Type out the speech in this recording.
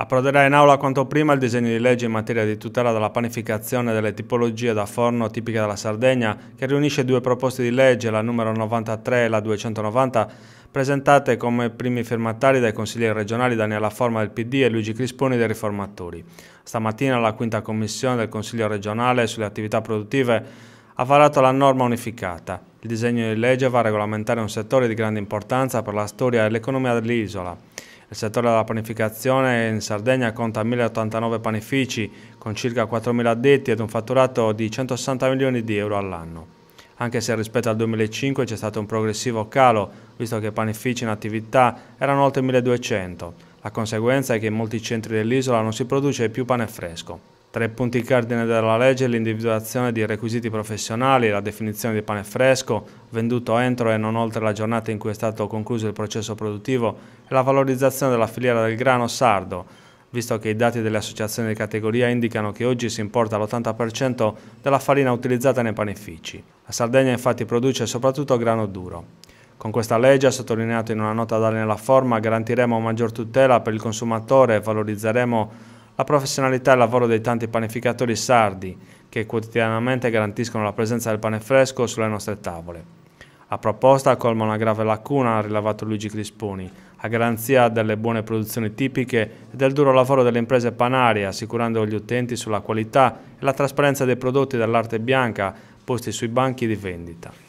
Approderà in aula quanto prima il disegno di legge in materia di tutela della panificazione delle tipologie da forno tipiche della Sardegna, che riunisce due proposte di legge, la numero 93 e la 290, presentate come primi firmatari dai consiglieri regionali Daniela Forma del PD e Luigi Crisponi dei Riformatori. Stamattina la quinta commissione del Consiglio regionale sulle attività produttive ha varato la norma unificata. Il disegno di legge va a regolamentare un settore di grande importanza per la storia e l'economia dell'isola. Il settore della panificazione in Sardegna conta 1.089 panifici con circa 4.000 addetti ed un fatturato di 160 milioni di euro all'anno. Anche se rispetto al 2005 c'è stato un progressivo calo, visto che i panifici in attività erano oltre 1.200. La conseguenza è che in molti centri dell'isola non si produce più pane fresco. Tra i punti cardine della legge l'individuazione di requisiti professionali, la definizione di pane fresco, venduto entro e non oltre la giornata in cui è stato concluso il processo produttivo, e la valorizzazione della filiera del grano sardo, visto che i dati delle associazioni di categoria indicano che oggi si importa l'80% della farina utilizzata nei panifici. La Sardegna infatti produce soprattutto grano duro. Con questa legge, ha sottolineato in una nota data nella forma, garantiremo maggior tutela per il consumatore e valorizzeremo la professionalità e il lavoro dei tanti panificatori sardi che quotidianamente garantiscono la presenza del pane fresco sulle nostre tavole. La proposta colma una grave lacuna, ha rilevato Luigi Crisponi, a garanzia delle buone produzioni tipiche e del duro lavoro delle imprese panarie, assicurando gli utenti sulla qualità e la trasparenza dei prodotti dell'arte bianca posti sui banchi di vendita.